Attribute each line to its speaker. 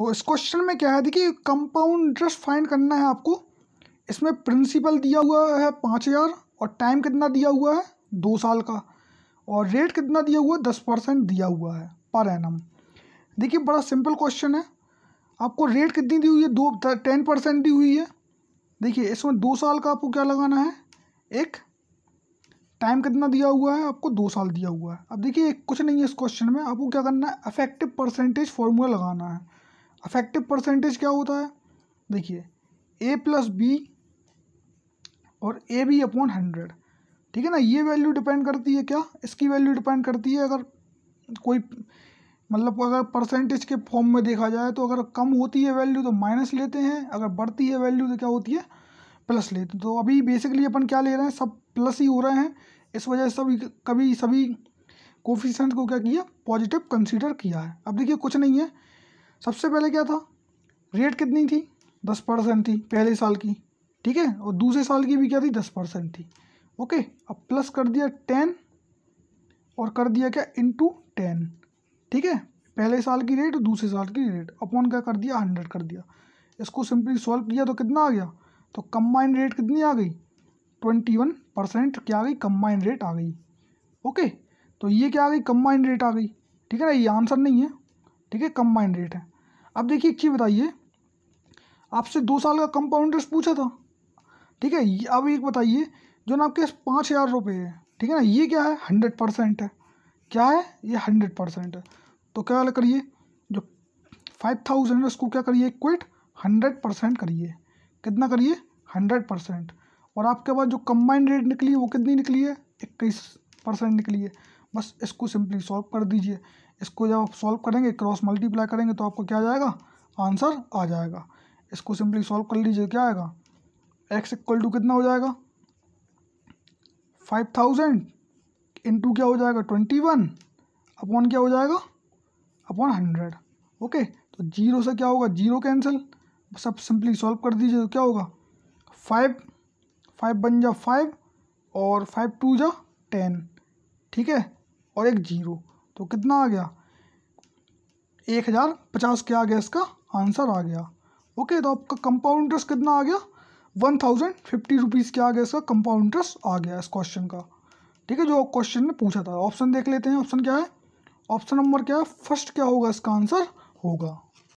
Speaker 1: और इस क्वेश्चन में क्या है देखिए कंपाउंड इंटरेस्ट फाइंड करना है आपको इसमें प्रिंसिपल दिया हुआ है पाँच हज़ार और टाइम कितना दिया हुआ है दो साल का और रेट कितना दिया हुआ है दस परसेंट दिया हुआ है पर एनम देखिए बड़ा सिंपल क्वेश्चन है आपको रेट कितनी दी हुई है दो टेन परसेंट दी हुई है देखिए इसमें दो साल का आपको क्या लगाना है एक टाइम कितना दिया हुआ है आपको दो साल दिया हुआ है अब देखिए कुछ नहीं है इस क्वेश्चन में आपको क्या करना है अफेक्टिव परसेंटेज फॉर्मूला लगाना है अफेक्टिव परसेंटेज क्या होता है देखिए ए प्लस बी और ए बी अपॉन हंड्रेड ठीक है ना ये वैल्यू डिपेंड करती है क्या इसकी वैल्यू डिपेंड करती है अगर कोई मतलब अगर परसेंटेज के फॉर्म में देखा जाए तो अगर कम होती है वैल्यू तो माइनस लेते हैं अगर बढ़ती है वैल्यू तो क्या होती है प्लस लेते हैं तो अभी बेसिकली अपन क्या ले रहे हैं सब प्लस ही हो रहे हैं इस वजह से सभी कभी सभी कोफिशेंट को क्या किया पॉजिटिव कंसीडर किया है अब देखिए कुछ नहीं है सबसे पहले क्या था रेट कितनी थी दस परसेंट थी पहले साल की ठीक है और दूसरे साल की भी क्या थी दस परसेंट थी ओके अब प्लस कर दिया टेन और कर दिया क्या इंटू टेन ठीक है पहले साल की रेट और दूसरे साल की रेट अपॉन क्या कर दिया हंड्रेड कर दिया इसको सिंपली सॉल्व किया तो कितना आ गया तो कम्बाइंड रेट कितनी आ गई ट्वेंटी वन परसेंट क्या आ गई कम्बाइंड रेट आ गई ओके तो ये क्या आ गई कम्बाइंड रेट आ गई ठीक है ना ये आंसर नहीं है ठीक है कंबाइंड रेट है अब देखिए एक चीज़ बताइए आपसे दो साल का कंपाउंड इंटरेस्ट पूछा था ठीक है अब एक बताइए जो ना आपके पाँच हज़ार रुपये है ठीक है ना ये क्या है हंड्रेड परसेंट है क्या है ये हंड्रेड परसेंट है तो क्या करिए जो फाइव थाउजेंड है उसको क्या करिए क्विट हंड्रेड परसेंट करिए कितना करिए हंड्रेड परसेंट और आपके पास जो कंबाइंड रेट निकली वो कितनी निकली है इक्कीस परसेंट निकली है बस इसको सिंपली सॉल्व कर दीजिए इसको जब आप सॉल्व करेंगे क्रॉस मल्टीप्लाई करेंगे तो आपको क्या जाएगा आंसर आ जाएगा इसको सिंपली सॉल्व कर लीजिए क्या आएगा एक्स इक्वल टू कितना हो जाएगा फाइव थाउजेंड इंटू क्या हो जाएगा ट्वेंटी वन अपॉन क्या हो जाएगा अपॉन हंड्रेड ओके तो जीरो से क्या होगा जीरो कैंसिल सब सिंपली सॉल्व कर दीजिए तो क्या होगा फाइव फाइव बन जा फाइव और फाइव टू जा टेन ठीक है और एक जीरो तो कितना आ गया एक हज़ार पचास क्या आ गया इसका आंसर आ गया ओके तो आपका कंपाउंड इंटरेस्ट कितना आ गया वन थाउजेंड फिफ्टी रुपीज़ क्या आ गया इसका कंपाउंड इंटरेस्ट आ गया इस क्वेश्चन का ठीक है जो क्वेश्चन ने पूछा था ऑप्शन देख लेते हैं ऑप्शन क्या है ऑप्शन नंबर क्या है फर्स्ट क्या होगा इसका आंसर होगा